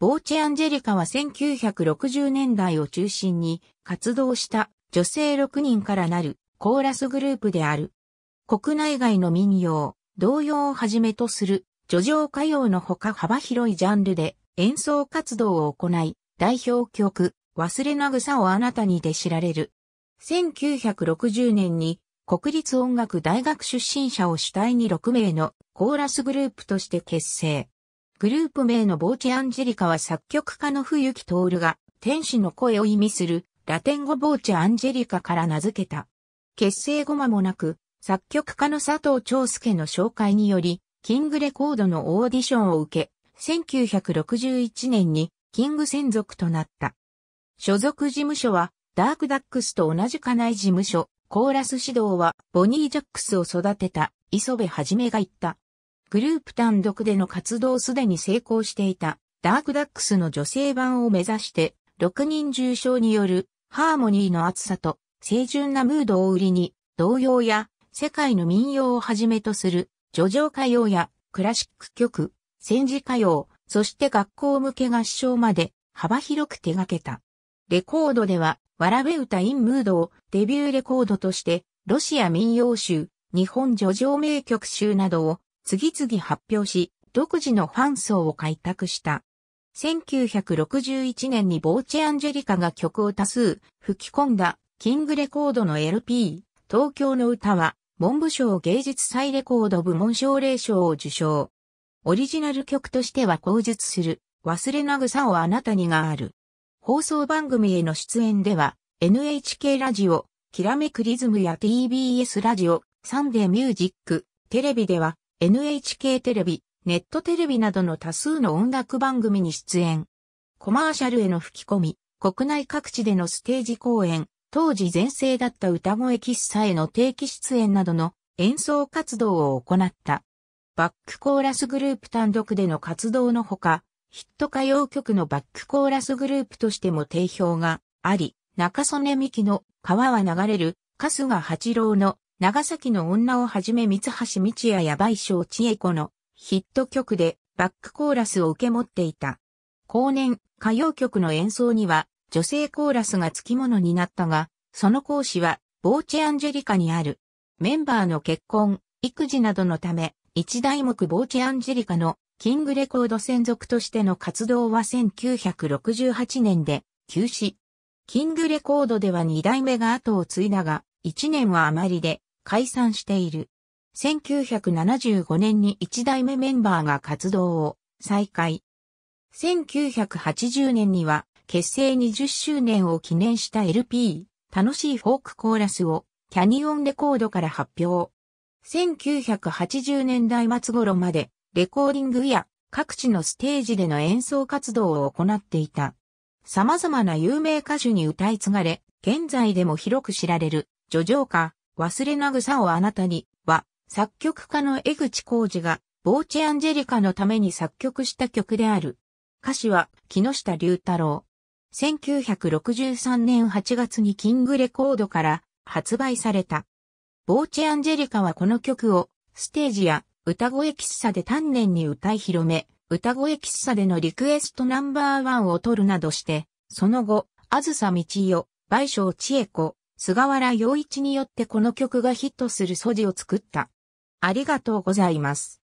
ボーチェ・アンジェリカは1960年代を中心に活動した女性6人からなるコーラスグループである。国内外の民謡、童謡をはじめとする女情歌謡のほか幅広いジャンルで演奏活動を行い、代表曲、忘れな草をあなたにで知られる。1960年に国立音楽大学出身者を主体に6名のコーラスグループとして結成。グループ名のボーチアンジェリカは作曲家の冬木徹が天使の声を意味するラテン語ボーチアンジェリカから名付けた。結成後間もなく、作曲家の佐藤長介の紹介により、キングレコードのオーディションを受け、1961年にキング専属となった。所属事務所は、ダークダックスと同じ家内事務所、コーラス指導は、ボニー・ジャックスを育てた、磯部はじめが言った。グループ単独での活動すでに成功していたダークダックスの女性版を目指して6人重症によるハーモニーの厚さと清純なムードを売りに童謡や世界の民謡をはじめとする叙情歌謡やクラシック曲、戦時歌謡、そして学校向け合唱まで幅広く手掛けた。レコードでは、わらべ歌インムードをデビューレコードとして、ロシア民謡集、日本叙情名曲集などを次々発表し、独自のファン層を開拓した。1961年にボーチェ・アンジェリカが曲を多数吹き込んだキングレコードの LP、東京の歌は文部省芸術祭レコード部門奨励賞を受賞。オリジナル曲としては口述する忘れなぐさをあなたにがある。放送番組への出演では NHK ラジオ、きらめくリズムや TBS ラジオ、サンデーミュージック、テレビでは NHK テレビ、ネットテレビなどの多数の音楽番組に出演。コマーシャルへの吹き込み、国内各地でのステージ公演、当時全盛だった歌声喫茶への定期出演などの演奏活動を行った。バックコーラスグループ単独での活動のほか、ヒット歌謡曲のバックコーラスグループとしても定評があり、中曽根美希の川は流れる、春日八郎の長崎の女をはじめ三橋道也や倍賞千恵子のヒット曲でバックコーラスを受け持っていた。後年、歌謡曲の演奏には女性コーラスが付き物になったが、その講師はボーチェ・アンジェリカにある。メンバーの結婚、育児などのため、一代目ボーチェ・アンジェリカのキングレコード専属としての活動は1968年で休止。キングレコードでは二代目が後を継いだが、一年は余りで解散している。1975年に1代目メンバーが活動を再開。1980年には結成20周年を記念した LP、楽しいフォークコーラスをキャニオンレコードから発表。1980年代末頃までレコーディングや各地のステージでの演奏活動を行っていた。様々な有名歌手に歌い継がれ、現在でも広く知られる、叙情歌、忘れな草をあなたには、作曲家の江口浩二が、ボーチェ・アンジェリカのために作曲した曲である。歌詞は、木下龍太郎。1963年8月にキングレコードから発売された。ボーチェ・アンジェリカはこの曲を、ステージや歌声喫茶で丹念に歌い広め、歌声喫茶でのリクエストナンバーワンを取るなどして、その後、あずさみちよ、倍賞千恵子、菅原洋一によってこの曲がヒットする素地を作った。ありがとうございます。